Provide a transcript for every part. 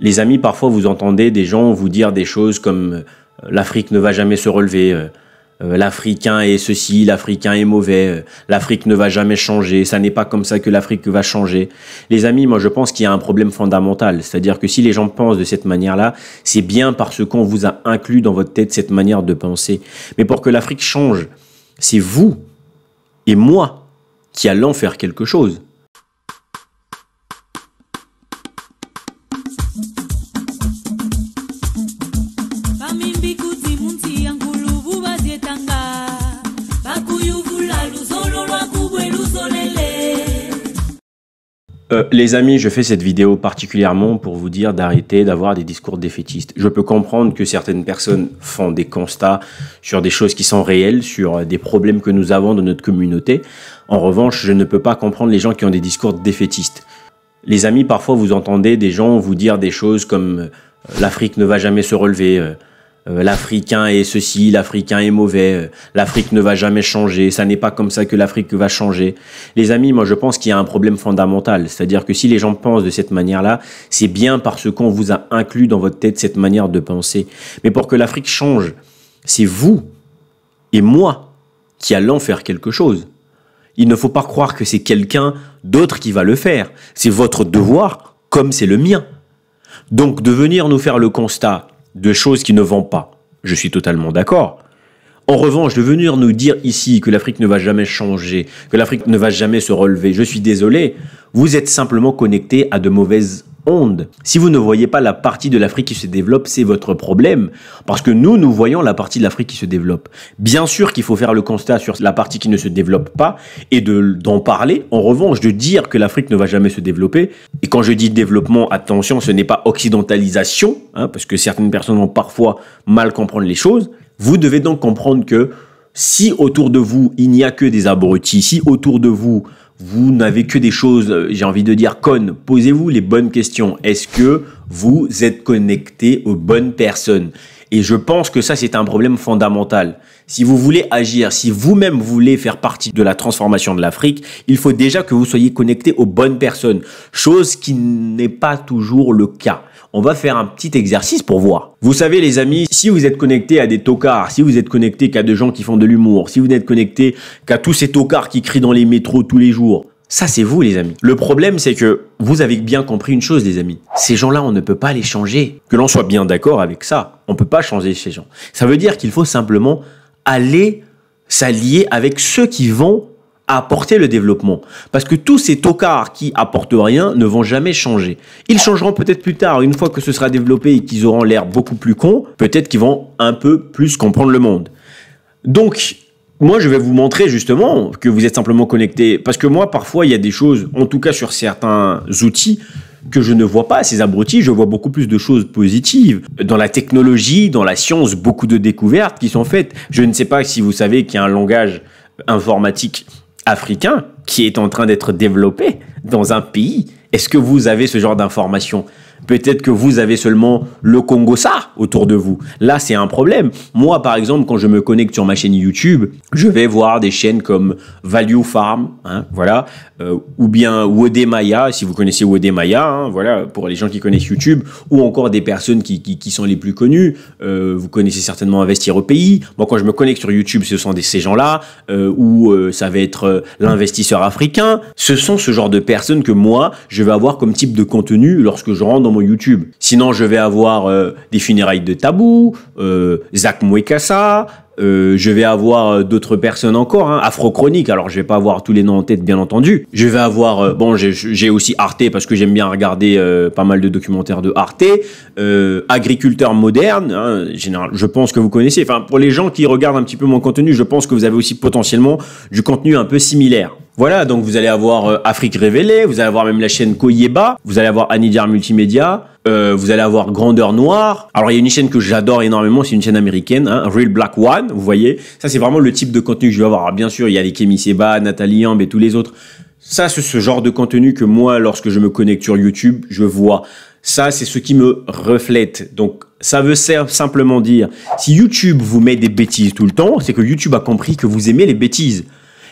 Les amis, parfois, vous entendez des gens vous dire des choses comme euh, l'Afrique ne va jamais se relever, euh, euh, l'Africain est ceci, l'Africain est mauvais, l'Afrique ne va jamais changer, ça n'est pas comme ça que l'Afrique va changer. Les amis, moi, je pense qu'il y a un problème fondamental. C'est-à-dire que si les gens pensent de cette manière-là, c'est bien parce qu'on vous a inclus dans votre tête cette manière de penser. Mais pour que l'Afrique change, c'est vous et moi qui allons faire quelque chose. Euh, les amis, je fais cette vidéo particulièrement pour vous dire d'arrêter d'avoir des discours défaitistes. Je peux comprendre que certaines personnes font des constats sur des choses qui sont réelles, sur des problèmes que nous avons dans notre communauté. En revanche, je ne peux pas comprendre les gens qui ont des discours défaitistes. Les amis, parfois vous entendez des gens vous dire des choses comme euh, l'Afrique ne va jamais se relever, euh, euh, l'Africain est ceci, l'Africain est mauvais, euh, l'Afrique ne va jamais changer, ça n'est pas comme ça que l'Afrique va changer. Les amis, moi je pense qu'il y a un problème fondamental, c'est-à-dire que si les gens pensent de cette manière-là, c'est bien parce qu'on vous a inclus dans votre tête cette manière de penser. Mais pour que l'Afrique change, c'est vous et moi qui allons faire quelque chose. Il ne faut pas croire que c'est quelqu'un d'autre qui va le faire. C'est votre devoir comme c'est le mien. Donc de venir nous faire le constat de choses qui ne vont pas. Je suis totalement d'accord. En revanche, de venir nous dire ici que l'Afrique ne va jamais changer, que l'Afrique ne va jamais se relever, je suis désolé, vous êtes simplement connecté à de mauvaises onde. Si vous ne voyez pas la partie de l'Afrique qui se développe, c'est votre problème, parce que nous, nous voyons la partie de l'Afrique qui se développe. Bien sûr qu'il faut faire le constat sur la partie qui ne se développe pas et d'en parler. En revanche, de dire que l'Afrique ne va jamais se développer, et quand je dis développement, attention, ce n'est pas occidentalisation, hein, parce que certaines personnes vont parfois mal comprendre les choses, vous devez donc comprendre que si autour de vous, il n'y a que des abrutis, si autour de vous, vous n'avez que des choses, euh, j'ai envie de dire connes. Posez-vous les bonnes questions. Est-ce que vous êtes connecté aux bonnes personnes Et je pense que ça, c'est un problème fondamental. Si vous voulez agir, si vous-même voulez faire partie de la transformation de l'Afrique, il faut déjà que vous soyez connecté aux bonnes personnes, chose qui n'est pas toujours le cas on va faire un petit exercice pour voir. Vous savez les amis, si vous êtes connecté à des tocards, si vous êtes connecté qu'à des gens qui font de l'humour, si vous n'êtes connecté qu'à tous ces tocards qui crient dans les métros tous les jours, ça, c'est vous, les amis. Le problème, c'est que vous avez bien compris une chose, les amis. Ces gens-là, on ne peut pas les changer. Que l'on soit bien d'accord avec ça, on ne peut pas changer ces gens. Ça veut dire qu'il faut simplement aller s'allier avec ceux qui vont apporter le développement. Parce que tous ces tocards qui apportent rien ne vont jamais changer. Ils changeront peut-être plus tard, une fois que ce sera développé et qu'ils auront l'air beaucoup plus cons, peut-être qu'ils vont un peu plus comprendre le monde. Donc, moi, je vais vous montrer justement que vous êtes simplement connecté. Parce que moi, parfois, il y a des choses, en tout cas sur certains outils, que je ne vois pas ces abrutis, je vois beaucoup plus de choses positives. Dans la technologie, dans la science, beaucoup de découvertes qui sont faites. Je ne sais pas si vous savez qu'il y a un langage informatique africain qui est en train d'être développé dans un pays. Est-ce que vous avez ce genre d'informations Peut-être que vous avez seulement le Congo ça autour de vous. Là, c'est un problème. Moi, par exemple, quand je me connecte sur ma chaîne YouTube, je vais voir des chaînes comme Value Farm, hein, voilà, euh, ou bien Maya, si vous connaissez Wodemaya, Maya, hein, voilà, pour les gens qui connaissent YouTube, ou encore des personnes qui, sont les plus connues. Euh, vous connaissez certainement Investir au pays. Moi, quand je me connecte sur YouTube, ce sont ces gens-là, euh, ou ça va être l'investisseur africain. Ce sont ce genre de personnes que moi, je vais avoir comme type de contenu lorsque je rentre dans mon YouTube. Sinon, je vais avoir des funérailles de tabou, Zach Mwekasa, euh, je vais avoir euh, d'autres personnes encore, hein. Afrochronique, alors je vais pas avoir tous les noms en tête bien entendu. Je vais avoir, euh, bon j'ai aussi Arte parce que j'aime bien regarder pas mal de documentaires de Arte, Agriculteur moderne, hein, général, je pense que vous connaissez, enfin pour les gens qui regardent un petit peu mon contenu, je pense que vous avez aussi potentiellement du contenu un peu similaire. Voilà, donc vous allez avoir euh, Afrique révélée, vous allez avoir même la chaîne Koyeba, vous allez avoir Anidiar Multimédia, euh, vous allez avoir Grandeur Noire. Alors il y a une chaîne que j'adore énormément, c'est une chaîne américaine, hein, Real Black One, vous voyez. Ça c'est vraiment le type de contenu que je vais avoir. bien sûr, il y a les Kémy Seba, Nathalie Yamb et tous les autres. Ça c'est ce genre de contenu que moi, lorsque je me connecte sur YouTube, je vois. Ça c'est ce qui me reflète. Donc ça veut simplement dire, si YouTube vous met des bêtises tout le temps, c'est que YouTube a compris que vous aimez les bêtises.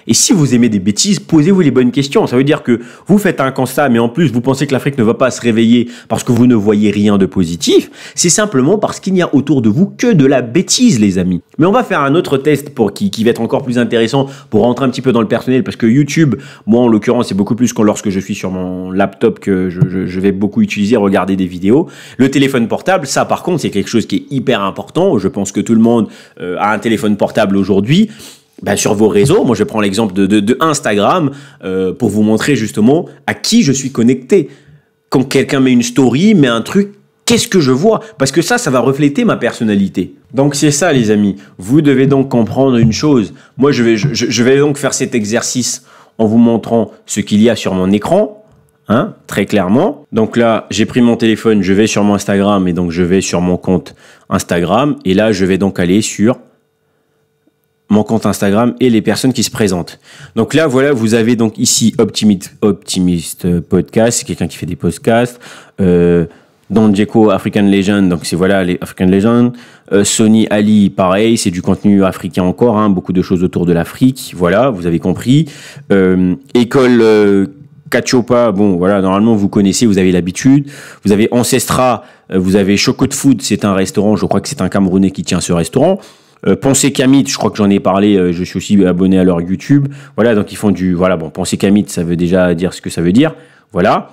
Et si vous aimez des bêtises, posez-vous les bonnes questions. Ça veut dire que vous faites un constat, mais en plus vous pensez que l'Afrique ne va pas se réveiller parce que vous ne voyez rien de positif. C'est simplement parce qu'il n'y a autour de vous que de la bêtise, les amis. Mais on va faire un autre test pour qui, qui va être encore plus intéressant pour rentrer un petit peu dans le personnel parce que YouTube, moi en l'occurrence, c'est beaucoup plus que lorsque je suis sur mon laptop que je, vais beaucoup utiliser, regarder des vidéos. Le téléphone portable, ça par contre, c'est quelque chose qui est hyper important. Je pense que tout le monde euh, a un téléphone portable aujourd'hui ben, sur vos réseaux. Moi, je prends l'exemple de, de, Instagram euh, pour vous montrer justement à qui je suis connecté. Quand quelqu'un met une story, met un truc, qu'est-ce que je vois Parce que ça, ça va refléter ma personnalité. Donc c'est ça, les amis. Vous devez donc comprendre une chose. Moi, je vais, je, je vais donc faire cet exercice en vous montrant ce qu'il y a sur mon écran. Hein, très clairement. Donc là, j'ai pris mon téléphone, je vais sur mon Instagram et donc je vais sur mon compte Instagram et là, je vais donc aller sur mon compte Instagram et les personnes qui se présentent. Donc là, voilà, vous avez donc ici Optimist, euh, Podcast, c'est quelqu'un qui fait des podcasts. Euh, Don African Legend, donc c'est voilà les African Legend. Euh, Sony Ali, pareil, c'est du contenu africain encore, hein, beaucoup de choses autour de l'Afrique, voilà, vous avez compris. Euh, école euh, bon voilà, normalement vous connaissez, vous avez l'habitude. Vous avez Ancestra, euh, vous avez Choco de Food, c'est un restaurant, je crois que c'est un Camerounais qui tient ce restaurant. Euh, qu'à je crois que j'en ai parlé, euh, je suis aussi abonné à leur YouTube. Voilà, donc ils font du. Voilà, bon, qu'à Camite, ça veut déjà dire ce que ça veut dire. Voilà.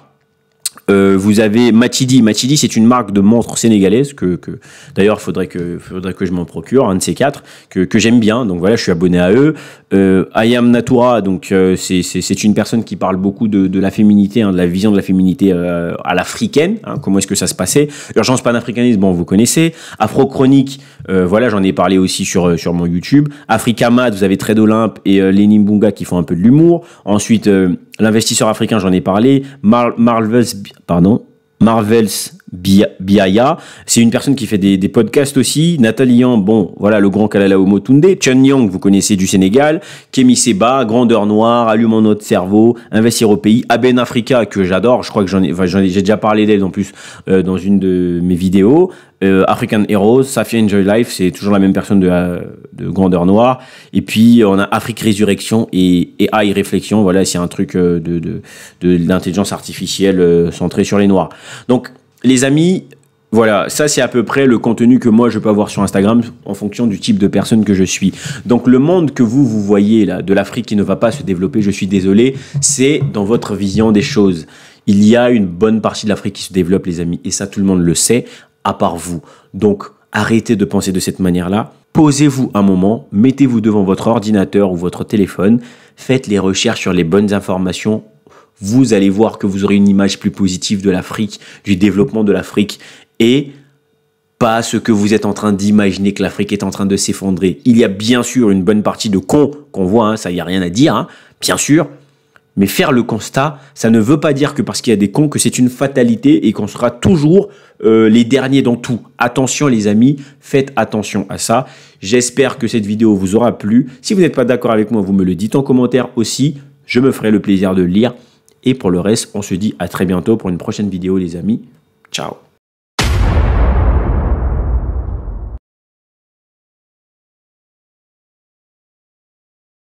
Euh, vous avez Matidi. Matidi, c'est une marque de montres sénégalaise que, que d'ailleurs, faudrait que, faudrait que je m'en procure, un de ces quatre, que, j'aime bien. Donc voilà, je suis abonné à eux. Euh, Ayam Natura, donc euh, c'est une personne qui parle beaucoup de, la féminité, hein, de la vision de la féminité euh, à l'africaine. Hein. comment est-ce que ça se passait Urgence panafricanisme, bon, vous connaissez. Afrochronique, Chronique, voilà, j'en ai parlé aussi sur, sur mon YouTube. Africa Mad, vous avez Trade Olympe et Lénine Bunga qui font un peu de l'humour. Ensuite, l'investisseur africain, j'en ai parlé, Marvel's, pardon, Marvel's Biaya. C'est une personne qui fait des, podcasts aussi. Yang, bon, voilà, le grand Kalalao Motunde. Chen Yang, vous connaissez du Sénégal. Kemi Seba, Grandeur Noire, Allume en notre cerveau, Investir au pays. Aben Africa, que j'adore. Je crois que j'en ai, j'ai déjà parlé d'elle en plus euh, dans une de mes vidéos. Euh, African Heroes, Safia Enjoy Life, c'est toujours la même personne de, Grandeur Noire. Et puis on a Afrique Résurrection et, AI Réflexion. Voilà, c'est un truc euh, de, de, artificielle centrée sur les Noirs. Donc les amis, voilà, ça c'est à peu près le contenu que moi je peux avoir sur Instagram en fonction du type de personne que je suis. Donc le monde que vous vous voyez là, de l'Afrique qui ne va pas se développer, je suis désolé, c'est dans votre vision des choses. Il y a une bonne partie de l'Afrique qui se développe, les amis, et ça tout le monde le sait, à part vous. Donc arrêtez de penser de cette manière-là. Posez-vous un moment, mettez-vous devant votre ordinateur ou votre téléphone, faites les recherches sur les bonnes informations vous allez voir que vous aurez une image plus positive de l'Afrique, du développement de l'Afrique et pas ce que vous êtes en train d'imaginer que l'Afrique est en train de s'effondrer. Il y a bien sûr une bonne partie de cons qu'on voit, hein, ça y a rien à dire, hein, bien sûr. Mais faire le constat, ça ne veut pas dire que parce qu'il y a des cons que c'est une fatalité et qu'on sera toujours euh, les derniers dans tout. Attention les amis, faites attention à ça. J'espère que cette vidéo vous aura plu. Si vous n'êtes pas d'accord avec moi, vous me le dites en commentaire aussi. Je me ferai le plaisir de lire. Et pour le reste, on se dit à très bientôt pour une prochaine vidéo les amis. Ciao